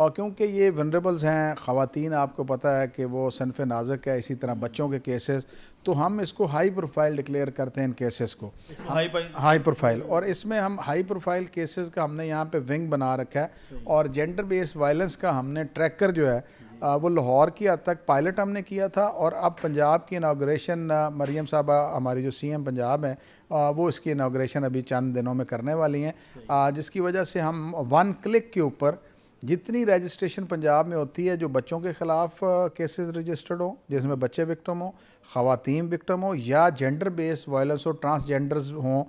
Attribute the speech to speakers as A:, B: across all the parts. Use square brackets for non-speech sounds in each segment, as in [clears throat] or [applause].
A: और क्योंकि ये वनरेबल्स हैं ख़वान आपको पता है कि वो सनफ़ नाजक है इसी तरह बच्चों के केसेस तो हम इसको हाई प्रोफाइल डिक्लेयर करते हैं इन केसेस को हाई हाई प्रोफाइल और इसमें हम हाई प्रोफाइल केसेस का हमने यहाँ पे विंग बना रखा है और जेंडर बेस्ड वायलेंस का हमने ट्रैकर जो है वो लाहौर की हद तक पायलट हमने किया था और अब पंजाब की इनाग्रेशन मरीम साहबा हमारी जो सीएम पंजाब हैं वो इसकी इनाग्रेशन अभी चंद दिनों में करने वाली हैं जिसकी वजह से हम वन क्लिक के ऊपर जितनी रजिस्ट्रेशन पंजाब में होती है जो बच्चों के ख़िलाफ़ केसेस रजिस्टर्ड हों जिसमें बच्चे विक्टम हों ख़वातीन विक्टम हो या जेंडर बेस्ड वायलेंस हो ट्रांसजेंडर्स हों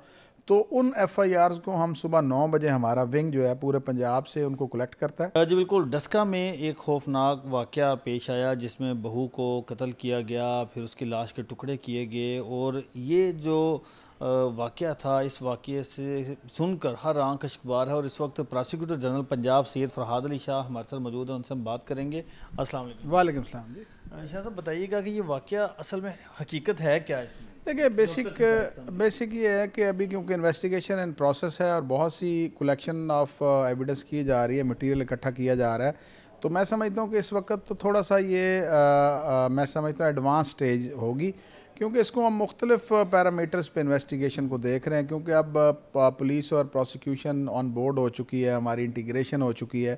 A: तो उन एफ आई आर को हम सुबह नौ बजे हमारा विंग जो है पूरे पंजाब से उनको कलेक्ट करता
B: है जी बिल्कुल डस्का में एक खौफनाक वाक़ पेश आया जिसमें बहू को कत्ल किया गया फिर उसकी लाश के टुकड़े किए गए और ये जो वाक़ था इस वाक़े से सुनकर हर आंख अशबार है और इस वक्त प्रोसिक्यूटर जनरल पंजाब सैद फरहाद अली शाह हमारे साथ मौजूद हैं उनसे हम बात करेंगे असल वालेकाम जी शाह साहब बताइएगा कि ये वाक़ असल में हकीकत है क्या इसमें
A: देखिए बेसिक बेसिक ये है कि अभी क्योंकि इन्वेस्टिगेशन एंड प्रोसेस है और बहुत सी कलेक्शन ऑफ एविडेंस की जा रही है मटेरियल इकट्ठा किया जा रहा है तो मैं समझता हूँ कि इस वक्त तो थोड़ा सा ये आ, आ, मैं समझता हूँ एडवांस स्टेज होगी क्योंकि इसको हम मुख्तलिफ पैरामीटर्स पे इन्वेस्टिगेशन को देख रहे हैं क्योंकि अब पुलिस और प्रोसिक्यूशन ऑन बोर्ड हो चुकी है हमारी इंटीग्रेशन हो चुकी है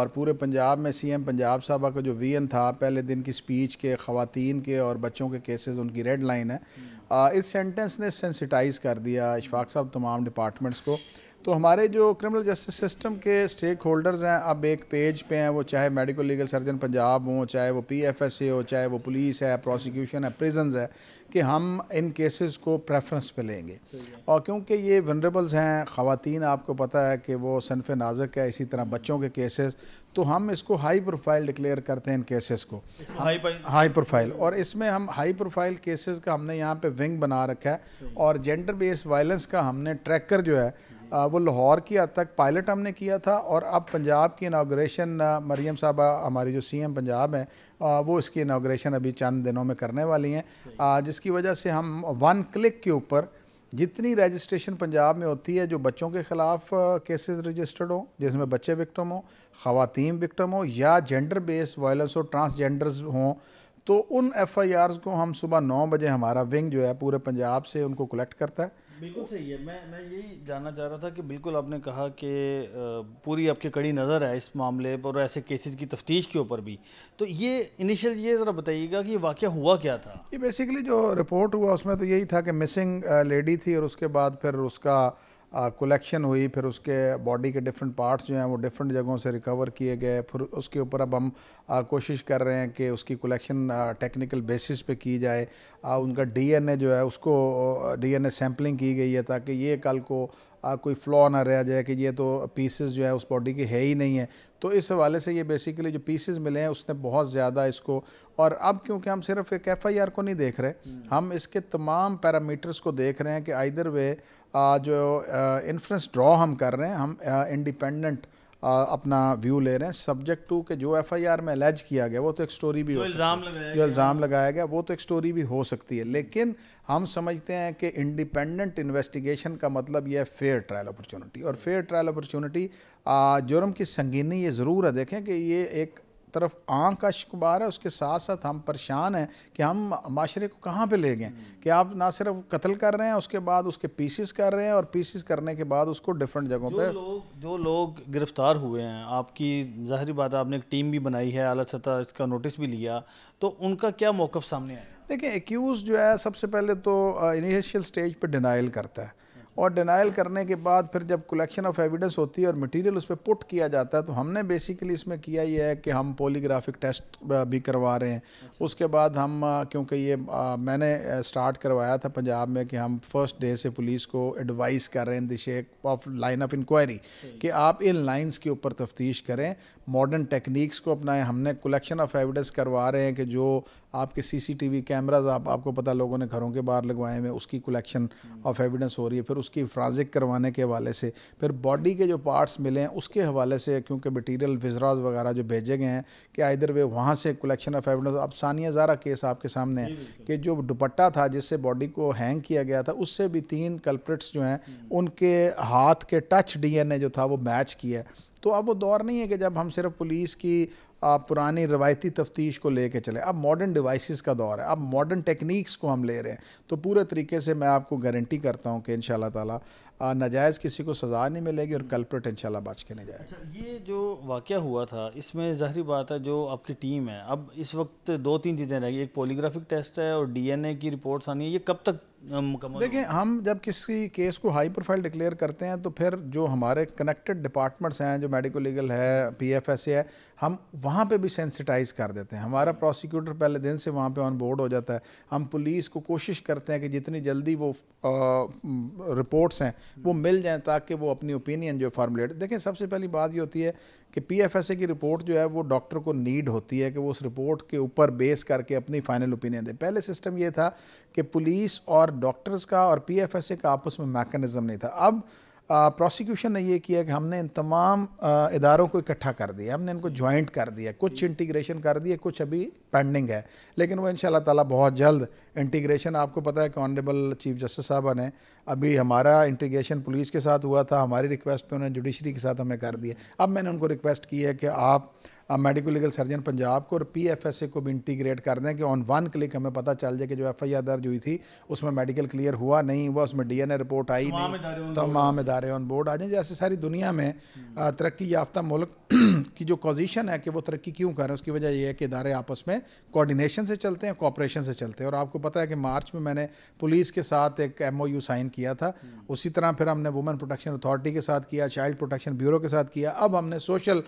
A: और पूरे पंजाब में सीएम पंजाब साहबा का जो वीएन था पहले दिन की स्पीच के ख़वातीन के और बच्चों के केसेस उनकी रेड लाइन है इस सेंटेंस ने सेंसिटाइज़ कर दिया इशफाक साहब तमाम डिपार्टमेंट्स को तो हमारे जो क्रिमिनल जस्टिस सिस्टम के स्टेक होल्डर्स हैं अब एक पेज पे हैं वो चाहे मेडिकल लीगल सर्जन पंजाब हों चाहे वो पी एफ एस ए हो चाहे वो पुलिस है प्रोसिक्यूशन है प्रिजन्स है कि हम इन केसेस को प्रेफरेंस पे लेंगे और क्योंकि ये वनरेबल्स हैं ख़वान आपको पता है कि वो सनफ नाजक है इसी तरह बच्चों के केसेस तो हम इसको हाई प्रोफाइल डिक्लेयर करते हैं इन केसेस को
B: हाई
A: प्रोफाइल और इसमें हम हाई प्रोफाइल केसेस का हमने यहाँ पे विंग बना रखा है और जेंडर बेस्ड वायलेंस का हमने ट्रैकर जो है वो लाहौर की हद तक पायलट हमने किया था और अब पंजाब की इनाग्रेशन मरीम साहबा हमारी जो सीएम पंजाब हैं वो इसकी इनाग्रेशन अभी चंद दिनों में करने वाली हैं जिसकी वजह से हम वन क्लिक के ऊपर जितनी रजिस्ट्रेशन पंजाब में होती है जो बच्चों के ख़िलाफ़ केसेस रजिस्टर्ड हों जिसमें बच्चे विक्टम हों ख़वातीन विक्टम हो या जेंडर बेस्ड वायलेंस हो ट्रांसजेंडर्स हों तो उन एफ आई आर को हम सुबह नौ बजे हमारा विंग जो है पूरे पंजाब से उनको कलेक्ट करता है
B: बिल्कुल सही है मैं मैं यही जानना चाह रहा था कि बिल्कुल आपने कहा कि पूरी आपकी कड़ी नज़र है इस मामले पर और ऐसे केसेस की तफ्तीश के ऊपर भी तो ये इनिशियल ये ज़रा बताइएगा कि वाक़ हुआ क्या था
A: ये बेसिकली जो रिपोर्ट हुआ उसमें तो यही था कि मिसिंग लेडी थी और उसके बाद फिर उसका कलेक्शन हुई फिर उसके बॉडी के डिफरेंट पार्ट्स जो हैं वो डिफरेंट जगहों से रिकवर किए गए फिर उसके ऊपर अब हम आ, कोशिश कर रहे हैं कि उसकी कलेक्शन टेक्निकल बेसिस पे की जाए आ, उनका डीएनए जो है उसको डीएनए सैंपलिंग की गई है ताकि ये कल को आ, कोई फ्लॉ ना रह जाए कि ये तो पीसेस जो है उस बॉडी के है ही नहीं है तो इस हवाले से ये बेसिकली जो पीसेस मिले हैं उसने बहुत ज़्यादा इसको और अब क्योंकि हम सिर्फ एक एफ आई आर को नहीं देख रहे हम इसके तमाम पैरामीटर्स को देख रहे हैं कि आइदर वे आ, जो इन्फ्रेंस ड्रॉ हम कर रहे हैं हम इंडिपेंडेंट अपना व्यू ले रहे हैं सब्जेक्ट टू के जो एफआईआर में अलैज किया गया वो तो एक स्टोरी भी जो इल्ज़ाम लगाया जो इल्ज़ाम लगाया गया वो तो एक स्टोरी भी हो सकती है लेकिन हम समझते हैं कि इंडिपेंडेंट इन्वेस्टिगेशन का मतलब यह है फेयर ट्रायल अपॉर्चुनिटी और फेयर ट्रायल अपॉर्चुनिटी जुर्म की संगीनी ये ज़रूर है देखें कि ये एक तरफ आँख का शिकबार है उसके साथ साथ हम परेशान हैं कि हम माशरे को कहाँ पे ले गए कि आप ना सिर्फ कत्ल कर रहे हैं उसके बाद उसके पीसीस कर रहे हैं और पीसीस करने के बाद उसको डिफरेंट जगहों पे
B: लोग जो लोग गिरफ्तार हुए हैं आपकी जाहिर बात आपने एक टीम भी बनाई है अला सतह इसका नोटिस भी लिया तो उनका क्या मौक़ सामने आया
A: देखिए एक्यूज़ जो है सबसे पहले तो इनिशियल स्टेज पर डिनाइल करता है और डिनाइल करने के बाद फिर जब कलेक्शन ऑफ एविडेंस होती है और मटेरियल उस पर पुट किया जाता है तो हमने बेसिकली इसमें किया ये है कि हम पोलीग्राफिक टेस्ट भी करवा रहे हैं अच्छा। उसके बाद हम क्योंकि ये आ, मैंने स्टार्ट करवाया था पंजाब में कि हम फर्स्ट डे से पुलिस को एडवाइस कर रहे हैं in shake of line of inquiry कि आप इन लाइन्स के ऊपर तफ्तीश करें मॉडर्न टेक्निक्स को अपनाएं हमने कलेक्शन ऑफ एविडेंस करवा रहे हैं कि जो आपके सीसीटीवी कैमरास आप आपको पता लोगों ने घरों के बाहर लगवाए हुए उसकी कलेक्शन ऑफ एविडेंस हो रही है फिर उसकी फ्राजिक करवाने के हवाले से फिर बॉडी के जो पार्ट्स मिले हैं उसके हवाले से क्योंकि मटीरियल विजराज वगैरह जो भेजे गए हैं कि इधर वे वहाँ से कलेक्शन ऑफ एविडेंस अब सानिया ज़ारा केस आपके सामने है कि जो दुपट्टा था जिससे बॉडी को हैंग किया गया था उससे भी तीन कल्प्रिट्स जो हैं हम्म। उनके हाथ के टच डी जो था वो मैच किया तो अब वो दौर नहीं है कि जब हम सिर्फ पुलिस की पुरानी रवायती तफ्तीश को लेके चले अब मॉडर्न डिवाइसेस का दौर है अब मॉडर्न टेक्निक्स को हम ले रहे हैं तो पूरे तरीके से मैं आपको गारंटी करता हूँ कि इन ताला नाजायज़ किसी को सज़ा नहीं मिलेगी और कल्परेट इन बच के नहीं जाएगा अच्छा,
B: ये जो वाक़ हुआ था इसमें जहरी बात है जो आपकी टीम है अब इस वक्त दो तीन चीज़ें रहेंगी एक पोलीग्राफिक टेस्ट है और डी की रिपोर्ट्स आनी है ये कब तक देखें
A: हम जब किसी केस को हाई प्रोफाइल डिक्लेयर करते हैं तो फिर जो हमारे कनेक्टेड डिपार्टमेंट्स हैं जो मेडिकल लीगल है पी एफ एस है हम वहाँ पे भी सेंसिटाइज कर देते हैं हमारा प्रोसिक्यूटर पहले दिन से वहाँ पे ऑन बोर्ड हो जाता है हम पुलिस को कोशिश करते हैं कि जितनी जल्दी वो रिपोर्ट्स हैं वो मिल जाएँ ताकि वो अपनी ओपिनियन जो फार्मलेट देखें सबसे पहली बात ये होती है कि पीएफएसए की रिपोर्ट जो है वो डॉक्टर को नीड होती है कि वो उस रिपोर्ट के ऊपर बेस करके अपनी फाइनल ओपिनियन दे पहले सिस्टम ये था कि पुलिस और डॉक्टर्स का और पीएफएसए का आपस में मैकेनिज्म नहीं था अब प्रोसिक्यूशन ने ये किया कि हमने इन तमाम इदारों को इकट्ठा कर दिया हमने इनको ज्वाइंट कर दिया कुछ इंटीग्रेशन कर दिया कुछ अभी पेंडिंग है लेकिन वो इन ताला बहुत जल्द इंटीग्रेशन आपको पता है कि ऑनरेबल चीफ जस्टिस साहबा ने अभी हमारा इंटीग्रेशन पुलिस के साथ हुआ था हमारी रिक्वेस्ट पे उन्होंने जुडिशरी के साथ हमें कर दिया अब मैंने उनको रिक्वेस्ट की है कि आप मेडिकल लीगल सर्जन पंजाब को और पी एफ एस ए को भी इंटीग्रेट कर दें कि ऑन वन क्लिक हमें पता चल जाए कि जो एफ आई आर दर्ज हुई थी उसमें मेडिकल क्लियर हुआ नहीं हुआ उसमें डी एन ए रिपोर्ट आई नहीं तमाम इदारे ऑन बोर्ड आ जाएँ जैसे सारी दुनिया में तरक्की याफ्ता मुल्क [clears throat] की जो पोजिशन है कि वो तरक्की क्यों करें उसकी वजह यह है कि इदारे आपस में कोऑर्डिनेशन से चलते हैं कोऑपरेशन से चलते हैं और आपको पता है कि मार्च में मैंने पुलिस के साथ एक एम ओ यू साइन किया था उसी तरह फिर हमने वुमेन प्रोटेक्शन अथॉरिटी के साथ किया चाइल्ड प्रोटेक्शन ब्यूरो के साथ किया अब हमने सोशल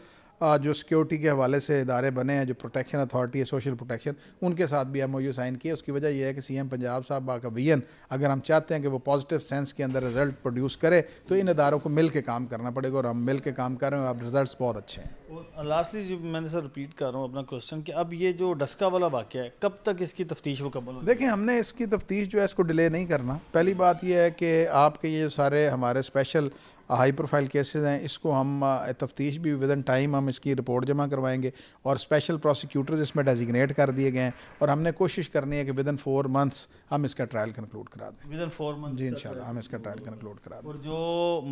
A: जो सिक्योरिटी के हवाले से इदारे बने हैं जो प्रोटेक्शन अथॉरिटी है सोशल प्रोटेक्शन उनके साथ भी एम ओ यू साइन किया उसकी वजह यह है कि सी एम पंजाब साहब बाकबीन अगर हम चाहते हैं कि वो पॉजिटिव सेंस के अंदर रिजल्ट प्रोड्यूस करे तो इन इदारों को मिल के काम करना पड़ेगा और हम मिल के काम कर रहे हैं अब रिजल्ट बहुत अच्छे हैं
B: और लास्टली जो मैंने सर रिपीट कर रहा हूँ अपना क्वेश्चन कि अब ये जो डस्का वाला वाक्य है कब तक इसकी तफ्तीश मुकम्मल देखें
A: हमने इसकी तफ्तीश जो है इसको डिले नहीं करना पहली बात यह है कि आपके ये सारे हमारे स्पेशल हाई प्रोफाइल केसेस हैं इसको हम तफ्तीश भी विद इन टाइम हम इसकी रिपोर्ट जमा करवाएंगे और स्पेशल प्रोसिक्यूटर्स इसमें डेजिग्नेट कर दिए गए हैं और हमने कोशिश करनी है कि विद इन फोर मंथ्स हम इसका ट्रायल कंक्लूड करा दें विद इन फोर मंथ जी इन हम इसका ट्रायल कंक्लूड करा दें
B: और जो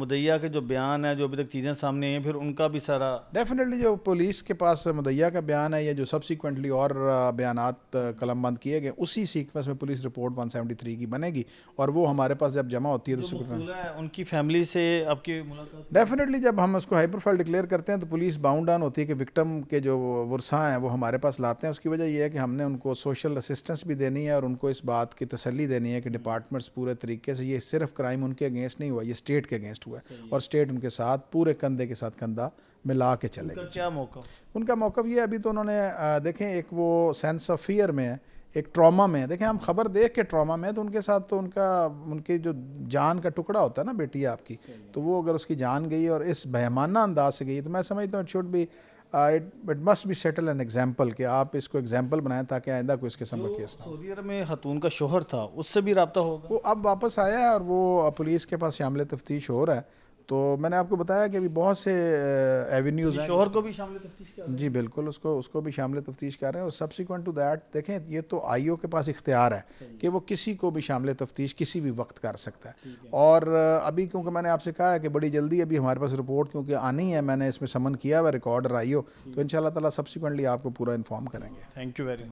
B: मुदैया के जो बयान है जो अभी तक चीज़ें सामने आई हैं फिर उनका भी सारा डेफिनेटली जो पुलिस के
A: पास मुदैया का बयान है या जो सबसिक्वेंटली और बयान कलमबंद किए गए उसी सीक्वेंस में पुलिस रिपोर्ट वन की बनेगी और वो हमारे पास जब जमा होती है तो
B: उनकी फैमिली से आपकी आपके मुलाकात
A: डेफिनेटली जब हम उसको हाई प्रोफाइल डिक्लेयर करते हैं तो पुलिस बाउंड डाउन होती है कि विक्टम के जो वर्षा हैं वो हमारे पास लाते हैं उसकी वजह यह है कि हमने उनको सोशल असिस्टेंस भी देनी है और उनको इस बात की तसली देनी है कि डिपार्टमेंट्स पूरे तरीके से ये सिर्फ क्राइम उनके अगेंस्ट नहीं हुआ ये स्टेट के अगेंस्ट हुआ है और स्टेट उनके साथ पूरे कंधे के साथ कंधा मिला के चले क्या मौका उनका मौका ये अभी तो उन्होंने देखें एक वो सेंस ऑफ फियर में है एक ट्रॉमा में देखें हम खबर देख के ट्रॉमा में तो उनके साथ तो उनका उनकी जो जान का टुकड़ा होता है ना बेटी आपकी तो वो अगर उसकी जान गई और इस बहमाना अंदाज से गई तो मैं समझता हूँ इट शुड भी it it must be settle an example कि आप इसको एग्जाम्पल बनाएं ताकि आइंदा कोई इस किस्म का
B: केस सऊदी अरब में खतून का शोहर था उससे भी रबता
A: होगा वो अब वापस आया है और वो पुलिस के पास शामिल तफ्तीश हो रहा है तो मैंने आपको बताया कि अभी बहुत से एवेन्यूज हैं शोहर
B: को भी शामिल तफ्तीश
A: कर जी बिल्कुल उसको उसको भी शामिल तफ्तीश कर रहे हैं और सब्सिक्वेंट टू दैट देखें ये तो आईओ के पास इख्तियार है कि वो किसी को भी शामिल तफ्तीश किसी भी वक्त कर सकता है और अभी क्योंकि मैंने आपसे कहा है कि बड़ी जल्दी अभी हमारे पास रिपोर्ट क्योंकि आनी है मैंने इसमें समन किया हुआ रिकॉर्डर आई तो इन शाला तला सब्सिक्वेंटली आपको पूरा इन्फॉर्म करेंगे
B: थैंक यू वेरी मच